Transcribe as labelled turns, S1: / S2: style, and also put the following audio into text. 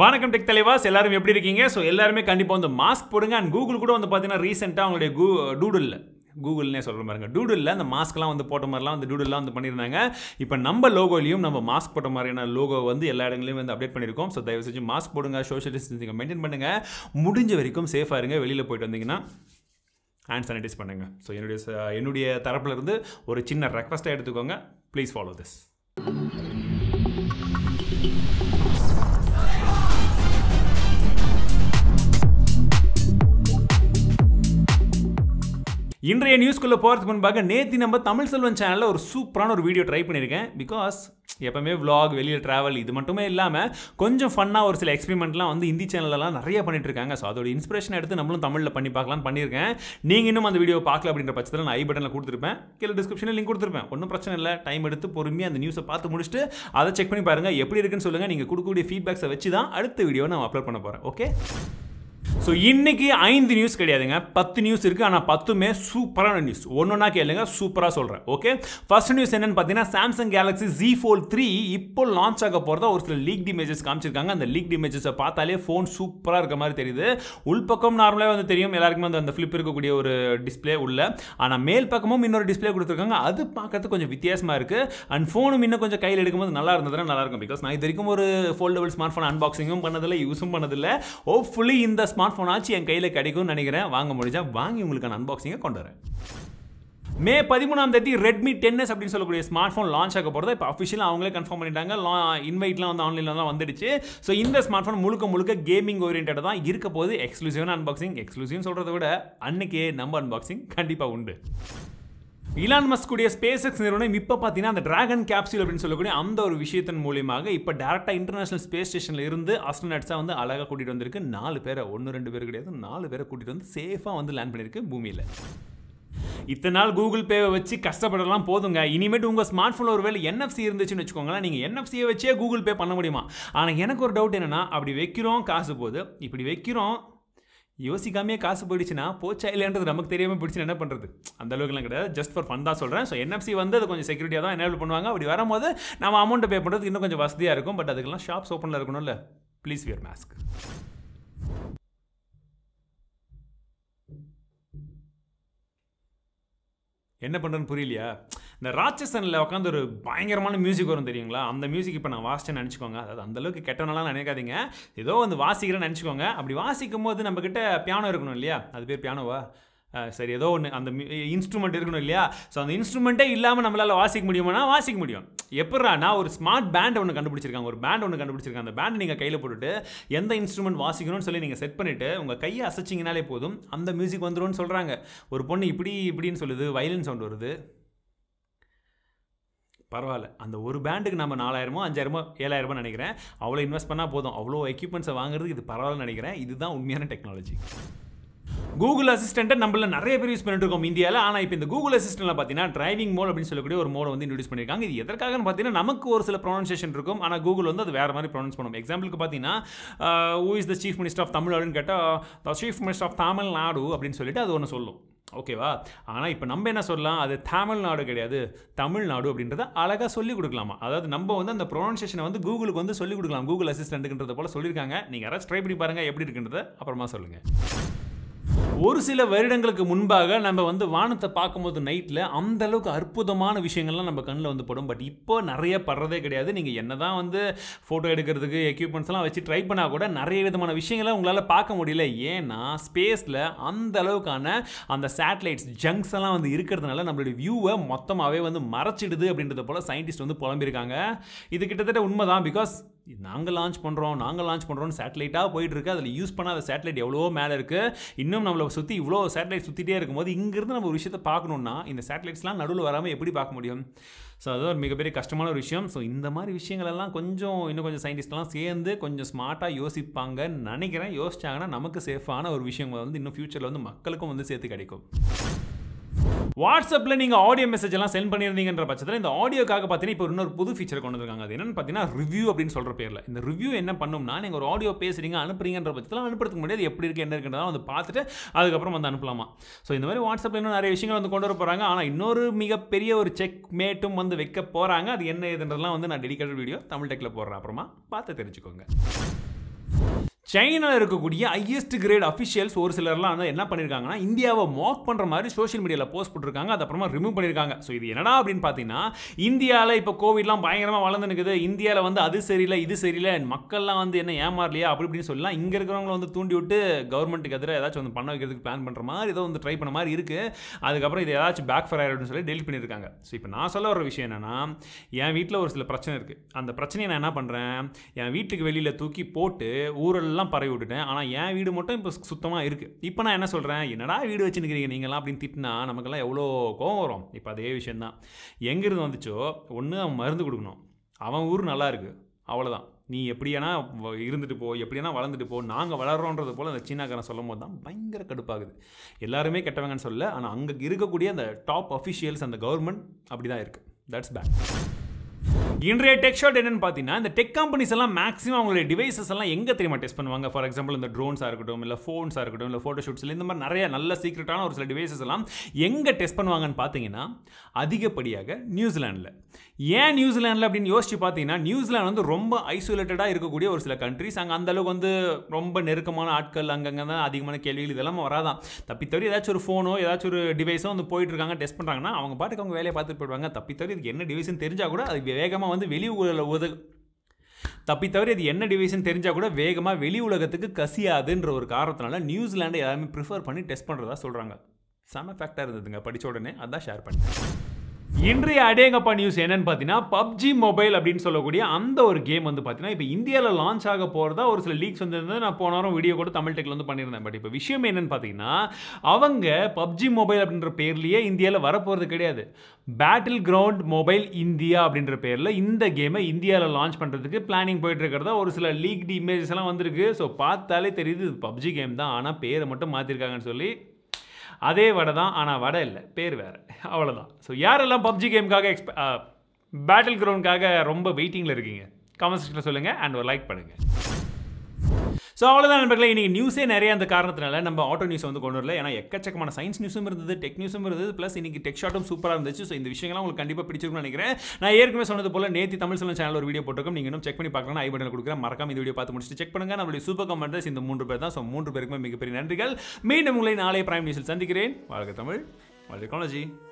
S1: வணக்கம் டெக் தலைவாஸ் எல்லாரும் எப்படி இருக்கீங்க ஸோ எல்லாருமே கண்டிப்பாக வந்து மாஸ்க் போடுங்க அண்ட் கூகுள் கூட வந்து பார்த்தீங்கன்னா ரீசெண்டாக அவங்களுடைய கூ கூகுள்னே சொல்கிற மாதிரிங்க டூடுல்ல அந்த மாஸ்க்லாம் வந்து போட்ட மாதிரிலாம் வந்து டூடுலாம் வந்து பண்ணியிருந்தாங்க இப்போ நம்ம லோகோலையும் நம்ம மாஸ்க் போட்ட மாதிரியான லோகோ வந்து எல்லா இடங்களையும் வந்து அப்டேட் பண்ணியிருக்கோம் ஸோ தயவு செஞ்சு மாஸ்க் போடுங்க சோஷியல் டிஸ்டன்சிங்க மெயின்டைன் பண்ணுங்கள் முடிஞ்ச வரைக்கும் சேஃபாக இருங்க வெளியில் போயிட்டு வந்தீங்கன்னா ஹேண்ட் சானிடைஸ் பண்ணுங்கள் ஸோ என்னுடைய என்னுடைய இருந்து ஒரு சின்ன ரெக்வஸ்ட்டாக எடுத்துக்கோங்க ப்ளீஸ் ஃபாலோ திஸ் இன்றைய நியூஸ்குள்ளே போகிறதுக்கு முன்பாக நேற்று நம்ம தமிழ் செல்வன் சேனலில் ஒரு சூப்பரான ஒரு வீடியோ ட்ரை பண்ணியிருக்கேன் பிகாஸ் எப்போவுமே விலாக் வெளியில் ட்ராவல் இது மட்டுமே இல்லாமல் கொஞ்சம் ஃபன்னாக ஒரு சில எக்ஸ்பிரிமெண்ட்லாம் வந்து ஹிந்தி சேனல்லலாம் நிறைய பண்ணிட்டுருக்காங்க ஸோ அதோட இன்ஸ்பிரேஷன் எடுத்து நம்மளும் தமிழில் பண்ணி பார்க்கலாம் பண்ணியிருக்கேன் நீங்கள் இன்னும் அந்த வீடியோ பார்க்கல அப்படின்ற பட்சத்தில் நான் ஐ பட்டனில் கொடுத்துருப்பேன் கீழே டிஸ்கிரிப்ஷனில் லிங்க் கொடுத்துருப்பேன் ஒன்றும் பிரச்சனை இல்லை டைம் எடுத்து பொறுமையாக அந்த நியூஸை பார்த்து முடிச்சுட்டு அதை செக் பண்ணி பாருங்கள் எப்படி இருக்குன்னு சொல்லுங்கள் நீங்கள் கொடுக்கக்கூடிய ஃபீட்பேக்ஸை வச்சு தான் அடுத்த வீடியோ நான் அப்லோட் பண்ண போகிறேன் ஓகே ஸோ இன்றைக்கி ஐந்து நியூஸ் கிடையாதுங்க பத்து நியூஸ் இருக்குது ஆனால் பத்துமே சூப்பரான நியூஸ் ஒன்று ஒன்றா கேளுங்க சூப்பராக சொல்கிறேன் ஓகே ஃபர்ஸ்ட் நியூஸ் என்னென்னு பார்த்தீங்கன்னா Samsung Galaxy G fold three இப்போ லான்ச் ஆக போகிறதா ஒரு சில லீக் இமேஜஸ் காமிச்சிருக்காங்க அந்த லீக் இமேஜஸை பார்த்தாலே ஃபோன் சூப்பராக இருக்க மாதிரி தெரியுது உள்பக்கம் நார்மலாக வந்து தெரியும் எல்லாருக்குமே வந்து அந்த ஃப்ளிப் இருக்கக்கூடிய ஒரு டிஸ்பிளே உள்ள ஆனால் மேல் பக்கமும் இன்னொரு டிஸ்பிளே கொடுத்துருக்காங்க அது பார்க்கறதுக்கு கொஞ்சம் வித்தியாசமாக இருக்குது அண்ட் ஃபோனும் இன்னும் கொஞ்சம் கையில் எடுக்கும்போது நல்லா இருந்ததுனா நல்லாயிருக்கும் பிகாஸ் நான் இது வரைக்கும் ஒரு ஃபோல்டபுள் ஸ்மார்ட் ஃபோன் அன்பாக்சிங்கும் பண்ணதில்லை யூஸும் பண்ணதில்லை ஹோப்ஃபுல்லி இந்த ஸ்மார்ட் ஸ்மார்ட் ஆச்சு என் கையில் கிடைக்கும்னு நினைக்கிறேன் வாங்க முடிஞ்சா வாங்கி உங்களுக்கான அன்பாக்சிங்கை கொண்டு வரேன் மே பதிமூணாம் தேதி ரெட்மி டென்எஸ் அப்படின்னு சொல்லக்கூடிய ஸ்மார்ட் ஃபோன் லான்ச் ஆக போகிறது இப்போ அஃபிஷியலாக அவங்களே கன்ஃபார்ம் பண்ணிட்டாங்க லா இன்வைட்லாம் வந்து ஆன்லைனில் வந்துடுச்சு ஸோ இந்த ஸ்மார்ட் ஃபோன் முழுக்க முழுக்க கேமிங் ஓரியன்டாக தான் இருக்க போது எக்ஸ்க்ளூசிவான அன்பாக்சிங் எக்ஸ்க்ளூசிவ்னு சொல்கிறத விட அன்னைக்கு நம்ம அன்பாக்சிங் கண்டிப்பாக உண்டு இலான் மஸ்குடைய ஸ்பேஸ் எக்ஸ் நிறுவனம் இப்போ பார்த்தீங்கன்னா அந்த டிராகன் கேப்சூல் அப்படின்னு சொல்லக்கூடிய அந்த ஒரு விஷயத்தின் மூலியமாக இப்போ டேரெக்டாக இன்டர்நேஷனல் ஸ்பேஸ் ஸ்டேஷனில் இருந்து ஆஸ்ட்ரோநாட்ஸாக வந்து அழகாக கூட்டிகிட்டு வந்திருக்கு நாலு பேரை ஒன்று ரெண்டு பேர் கிடையாது நாலு பேரை கூட்டிகிட்டு வந்து சேஃபாக வந்து லேண்ட் பண்ணியிருக்கு பூமியில் இத்தனை நாள் கூகுள் பேவை வச்சு கஷ்டப்படலாம் போதுங்க இனிமேட்டு உங்கள் ஸ்மார்ட் ஃபோனில் ஒரு வேலை என்எஃப்சி இருந்துச்சுன்னு வச்சுக்கோங்களேன் நீங்கள் என்எஃப்சியை வச்சே கூகுள் பே பண்ண முடியுமா ஆனால் எனக்கு ஒரு டவுட் என்னென்னா அப்படி வைக்கிறோம் காசு போகுது இப்படி வைக்கிறோம் யோசிக்காமே காசு போயிடுச்சுன்னா போச்சா இல்லைன்றது நமக்கு தெரியாமல் பிடிச்சி என்ன பண்ணுறது அந்த அளவுக்குலாம் கிடையாது ஜஸ்ட் ஃபார் ஃபன் தான் சொல்கிறேன் ஸோ என்எஃப்சி வந்து அது கொஞ்சம் செக்யூரிட்டியாக தான் எனேபிள் பண்ணுவாங்க அப்படி வரும்போது நம்ம அமௌண்ட்டை பே பண்ணுறதுக்கு இன்னும் கொஞ்சம் வசதியாக இருக்கும் பட் அதுக்கெல்லாம் ஷாப்ஸ் ஓப்பனில் இருக்கணும்ல ப்ளீஸ் வியர் மாஸ்க் என்ன பண்ணுறேன்னு புரியலையா இந்த ராட்சசனில் உட்காந்து ஒரு பயங்கரமான மியூசிக் வரும் தெரியுங்களா அந்த மியூசிக் இப்போ நான் வாசிச்சேன்னு நினச்சிக்கோங்க அதாவது அந்தளவுக்கு கெட்டனாலாம் நினைக்காதீங்க ஏதோ வந்து வாசிக்கிறேன்னு நினச்சிக்கோங்க அப்படி வாசிக்கும் போது நம்மக்கிட்ட பியானோ இருக்கணும் இல்லையா அது பேர் பியானோவா சரி ஏதோ ஒன்று அந்த இன்ஸ்ட்ருமெண்ட் இருக்கணும் இல்லையா ஸோ அந்த இன்ஸ்ட்ருமெண்ட்டே இல்லாமல் நம்மளால் வாசிக்க முடியுமானா வாசிக்க முடியும் எப்படா நான் ஒரு ஸ்மார்ட் பேண்ட் ஒன்று கண்டுபிடிச்சிருக்காங்க ஒரு பேண்ட் ஒன்று கண்டுபிடிச்சிருக்காங்க அந்த பேண்ட் நீங்கள் கையில் போட்டுட்டு எந்த இன்ஸ்ட்ருமெண்ட் வாசிக்கணும்னு சொல்லி நீங்கள் செட் பண்ணிவிட்டு உங்கள் கையை அசைச்சிங்கனாலே போதும் அந்த மியூசிக் வந்துடும் சொல்கிறாங்க ஒரு பொண்ணு இப்படி இப்படின்னு சொல்லுது வயலின் சவுண்ட் வருது பரவாயில்ல அந்த ஒரு பேண்டுக்கு நம்ம நாலாயிரமோ அஞ்சாயிரமோ ஏழாயிரமோ நினைக்கிறேன் அவ்வளோ இன்வெஸ்ட் பண்ணால் போதும் அவ்வளோ எக்யூப்மெண்ட்ஸை வாங்குறது இது பரவாயில்ல நினைக்கிறேன் இதுதான் உண்மையான டெக்னாலஜி கூகுள் அசிஸ்டண்ட்டை நம்மள நிறைய பேர் யூஸ் பண்ணிட்டு இருக்கோம் இந்தியாவில் ஆனால் இப்போ இந்த கூகுள் அசிஸ்டன்ட்ல பார்த்தீங்கன்னா டிரைவிங் மோட் அப்படின்னு சொல்லக்கூடிய ஒரு மோட வந்து இன்ட்ரடியூஸ் பண்ணியிருக்காங்க இது எதற்காக பார்த்தீங்கன்னா நமக்கு ஒரு சில ப்ரொனன்சேஷன் இருக்கும் ஆனால் கூகுள் வந்து அது வேறு மாதிரி ப்ரொனன்ஸ் பண்ணும் எக்ஸாம்பிளுக்கு பார்த்தீங்கன்னா who is the chief minister of Tamil அப்படின்னு கேட்டால் the chief minister of Tamil Nadu அப்படின்னு சொல்லிட்டு அது ஒன்று சொல்லும் ஓகேவா ஆனால் இப்போ நம்ம என்ன சொல்லலாம் அது தமிழ்நாடு கிடையாது தமிழ்நாடு அப்படின்றத அழகாக சொல்லிக் கொடுக்கலாமா அதாவது நம்ம வந்து அந்த ப்ரொனன்சியேஷனை வந்து கூகுளுக்கு வந்து சொல்லிக் கொடுக்கலாம் கூகுள் அசிஸ்டண்ட்டுன்றத போல் சொல்லியிருக்காங்க நீங்கள் யாராவது ட்ரை பண்ணி பாருங்கள் எப்படி இருக்குன்றத அப்புறமா சொல்லுங்கள் ஒரு சில வருடங்களுக்கு முன்பாக நம்ம வந்து வானத்தை பார்க்கும்போது நைட்டில் அந்த அளவுக்கு அற்புதமான விஷயங்கள்லாம் நம்ம கண்ணில் வந்து படும் பட் இப்போ நிறைய படுறதே கிடையாது நீங்கள் என்ன தான் வந்து ஃபோட்டோ எடுக்கிறதுக்கு எக்யூப்மெண்ட்ஸ்லாம் வச்சு ட்ரை பண்ணால் கூட நிறைய விதமான விஷயங்களை உங்களால் பார்க்க முடியல ஏன்னா ஸ்பேஸில் அந்த அளவுக்கான அந்த சேட்டலைட்ஸ் ஜங்க்ஸ் எல்லாம் வந்து இருக்கிறதுனால நம்மளுடைய வியூவை மொத்தமாகவே வந்து மறைச்சிடுது அப்படின்றத போல் சயின்டிஸ்ட் வந்து புலம்பியிருக்காங்க இது கிட்டத்தட்ட உண்மை தான் பிகாஸ் நாங்கள் லான்ச் பண்ணுறோம் நாங்கள் லான்ச் பண்ணுறோம்னு சேட்டலைட்டாக போயிட்டுருக்கு அதில் யூஸ் பண்ணாத சேட்டலைட் எவ்வளோ மேலே இருக்குது இன்னும் நம்மளை சுற்றி இவ்வளோ சேட்டலைட் சுற்றிட்டே இருக்கும்போது இங்கேருந்து நம்ம ஒரு விஷயத்தை பார்க்கணுன்னா இந்த சேட்டலைட்ஸ்லாம் நடுவில் வராமல் எப்படி பார்க்க முடியும் ஸோ அது ஒரு மிகப்பெரிய கஷ்டமான ஒரு விஷயம் ஸோ இந்த மாதிரி விஷயங்களெல்லாம் கொஞ்சம் இன்னும் கொஞ்சம் சயின்டிஸ்ட்லாம் சேர்ந்து கொஞ்சம் ஸ்மார்ட்டாக யோசிப்பாங்கன்னு நினைக்கிறேன் யோசிச்சாங்கன்னா நமக்கு சேஃபான ஒரு விஷயம் வந்து இன்னும் ஃப்யூச்சரில் வந்து மக்களுக்கும் வந்து சேர்த்து கிடைக்கும் வாட்ஸ்அப்பில் நீங்கள் ஆடியோ மெசேஜ் எல்லாம் சென்ட் பண்ணியிருந்தீங்கன்ற பட்சத்தில் இந்த ஆடியோக்காக பார்த்தீங்கன்னா இப்போ இன்னொரு புது ஃபீச்சர் கொண்டு வந்திருக்காங்க அது என்னன்னு பார்த்தீங்கன்னா ரிவ்யூ அப்படின்னு சொல்கிற பேரில் இந்த ரிவ்யூ என்ன பண்ணும்னா நீங்கள் ஒரு ஆடியோ பேசுகிறீங்க அனுப்புறீங்கன்ற பட்சத்தில் அனுப்புறதுக்கு முடியாது எப்படி இருக்குது என்ன இருக்குன்றதான் வந்து பார்த்துட்டு அதுக்கப்புறம் வந்து அனுப்பலாமா ஸோ இந்த மாதிரி வாட்ஸ்அப்பில் இன்னும் நிறைய விஷயங்கள் வந்து கொண்டு வர போகிறாங்க ஆனால் இன்னொரு மிகப்பெரிய ஒரு செக் மேட்டும் வந்து வைக்க போகிறாங்க அது என்ன இதுன்றதுலாம் வந்து நான் டெடிக்கேட்டட் வீடியோ தமிழ் டெக்கில் போடுறேன் அப்புறமா பார்த்து தெரிஞ்சுக்கோங்க சைனாவில் இருக்கக்கூடிய ஹையஸ்ட் கிரேட் அஃபிஷியல்ஸ் ஒரு சிலர்லாம் வந்து என்ன பண்ணியிருக்காங்கன்னா இந்தியாவை மாக் பண்ணுற மாதிரி சோஷியல் மீடியாவில் போஸ்ட் போட்டிருக்காங்க அது அப்புறமா ரிமூவ் பண்ணியிருக்காங்க ஸோ இது என்னடா அப்படின்னு பார்த்தீங்கன்னா இந்தியாவில் இப்போ கோவிட்லாம் பயங்கரமாக வளர்ந்து நிற்குது இந்தியாவில் வந்து அது சரியில்லை இது சரியில்லை மக்கள்லாம் வந்து என்ன ஏமாறலையா அப்படி இப்படின்னு சொல்லலாம் இங்கே இருக்கிறவங்களை வந்து தூண்டி விட்டு கவர்மெண்ட்டுக்கு எதிராக ஏதாச்சும் வந்து பண்ண வைக்கிறதுக்கு பிளான் பண்ணுற மாதிரி ஏதோ வந்து ட்ரை பண்ண மாதிரி இருக்குது அதுக்கப்புறம் இது ஏதாச்சும் பேக் ஃபயர் ஆகிடும்னு சொல்லி டெலிட் பண்ணியிருக்காங்க ஸோ இப்போ நான் சொல்ல வர விஷயம் என்னென்னா என் வீட்டில் ஒரு சில பிரச்சனை இருக்குது அந்த பிரச்சனையை நான் என்ன பண்ணுறேன் என் வீட்டுக்கு வெளியில் தூக்கி போட்டு ஊரில் எல்லாம் பரவி விட்டுட்டேன் ஆனால் என் வீடு மட்டும் இப்போ சுத்தமாக இருக்குது இப்போ நான் என்ன சொல்கிறேன் என்னடா வீடு வச்சுருக்கிறீங்க நீங்களாம் அப்படின்னு திட்டினா நமக்கெல்லாம் எவ்வளோ கோவம் வரும் இப்போ அதே விஷயந்தான் எங்கேருந்து வந்துச்சோ ஒன்று அவன் மருந்து கொடுக்கணும் அவன் ஊர் நல்லா இருக்குது அவ்வளோதான் நீ எப்படியானா இருந்துட்டு போ எப்படியானா வளர்ந்துட்டு போ நாங்கள் வளர்கிறோன்றது போல் அந்த சீனாக்காரன் சொல்லும் போது தான் பயங்கர கடுப்பாகுது எல்லாருமே கெட்டவங்கன்னு சொல்ல ஆனால் அங்கே இருக்கக்கூடிய அந்த டாப் அஃபிஷியல்ஸ் அந்த கவர்மெண்ட் அப்படி தான் இருக்குது தட்ஸ் பேட் இன்றைய டெக் ஷாட் என்னன்னு பார்த்தீங்கன்னா இந்த டெக் கம்பெனிஸ் எல்லாம் மேக்ஸிமம் அவங்களுடைய டிவைசஸ் எல்லாம் எங்கே தெரியுமா டெஸ்ட் பண்ணுவாங்க ஃபார் எக்ஸாம்பிள் இந்த ட்ரோன்ஸாக இருக்கட்டும் இல்லை ஃபோன்ஸாக இருக்கட்டும் இல்லை ஃபோட்டோ இந்த மாதிரி நிறைய நல்ல சீக்ரெட்டான ஒரு சில டிவைசஸ் எல்லாம் எங்கே டெஸ்ட் பண்ணுவாங்கன்னு பார்த்தீங்கன்னா அதிகப்படியாக நியூசிலாண்டில் ஏன் நியூசிலாண்டில் அப்படின்னு யோசிச்சு பார்த்தீங்கன்னா நியூசிலாந்து வந்து ரொம்ப ஐசோலேட்டடாக இருக்கக்கூடிய ஒரு சில கண்ட்ரிஸ் அங்கே அந்தளவுக்கு வந்து ரொம்ப நெருக்கமான ஆட்கள் அங்கங்கே தான் அதிகமான கேள்விகள் இதெல்லாம் வராதான் தப்பித்தவரி ஏதாச்சும் ஒரு ஃபோனோ ஏதாச்சும் ஒரு டிவைஸோ வந்து போயிட்டு இருக்காங்க டெஸ்ட் பண்ணுறாங்கன்னா அவங்க பாட்டுக்கு அவங்க வேலையை பார்த்துட்டு போயிடுவாங்க தப்பித்தவரி இதுக்கு என்ன டிவைஸ்னு தெரிஞ்சால் கூட அது வேகமாக வேகமாக வந்து வெளி உலகில் தப்பி தவிர இது என்ன டிவைஸ்னு தெரிஞ்சால் கூட வேகமாக வெளி உலகத்துக்கு கசியாதுன்ற ஒரு காரணத்தினால நியூசிலாண்டை எல்லாமே ப்ரிஃபர் பண்ணி டெஸ்ட் பண்ணுறதா சொல்கிறாங்க செம ஃபேக்டாக இருந்ததுங்க படித்த உடனே அதான் ஷேர் பண்ணேன் இன்றைய அடேங்கப்பா நியூஸ் என்னன்னு பார்த்தீங்கன்னா பப்ஜி மொபைல் அப்படின்னு சொல்லக்கூடிய அந்த ஒரு கேம் வந்து பார்த்தீங்கன்னா இப்போ இந்தியாவில் லான்ச் ஆக போகிறதா ஒரு சில லீக்ஸ் வந்து நான் போன வாரம் வீடியோ கூட தமிழ் டெக்கில் வந்து பண்ணியிருந்தேன் பட் இப்போ விஷயம் என்னன்னு பார்த்தீங்கன்னா அவங்க பப்ஜி மொபைல் அப்படின்ற பேர்லேயே இந்தியாவில் வரப்போகிறது கிடையாது பேட்டில் கிரவுண்ட் மொபைல் இந்தியா அப்படின்ற பேரில் இந்த கேமை இந்தியாவில் லான்ச் பண்ணுறதுக்கு பிளானிங் போயிட்டு இருக்கிறதா ஒரு சில லீக்டு இமேஜஸ் எல்லாம் வந்திருக்கு ஸோ பார்த்தாலே தெரியுது பப்ஜி கேம் தான் ஆனால் பேரை மட்டும் மாற்றிருக்காங்கன்னு சொல்லி அதே வடை தான் ஆனால் வடை இல்லை பேர் வேறு அவ்வளோதான் ஸோ யாரெல்லாம் பப்ஜி கேமுக்காக எக்ஸ்ப பேட்டில் க்ரௌண்ட்காக ரொம்ப வெயிட்டிங்கில் இருக்கீங்க கமெண்ட் செக்ஷனில் சொல்லுங்கள் அண்ட் ஒரு லைக் பண்ணுங்கள் ஸோ அவ்வளோதான் நண்பர்களே இன்றைக்கி நியூஸே நிறைய அந்த காரணத்தினால நம்ம ஆட்டோ நியூஸ் வந்து கொண்டு வரல ஏன்னா எக்கச்சக்கமான சயின்ஸ் நியூஸும் இருந்தது டெக் நியூஸும் இருந்தது ப்ளஸ் இன்றைக்கி டெக் ஷாட்டும் சூப்பராக இருந்துச்சு ஸோ இந்த விஷயங்கள்லாம் உங்களுக்கு கண்டிப்பாக பிடிச்சிருக்கும்னு நினைக்கிறேன் நான் ஏற்கனவே சொன்னது போல் நேற்று தமிழ் செல்வம் சேனல் ஒரு வீடியோ போட்டிருக்கோம் நீங்கள் இன்னும் செக் பண்ணி பார்க்கலாம் ஐ பட்டனில் கொடுக்குறேன் மறக்காம இந்த வீடியோ பார்த்து முடிச்சு செக் பண்ணுங்கள் நம்மளுடைய சூப்பர் கமெண்ட்ஸ் இந்த மூன்று பேர் தான் ஸோ மூன்று பேருக்குமே மிகப்பெரிய நன்றிகள் மீண்டும் உங்களை நாளை பிரைம் நியூஸில் சந்திக்கிறேன் வாழ்க தமிழ் வாழ்க காலேஜி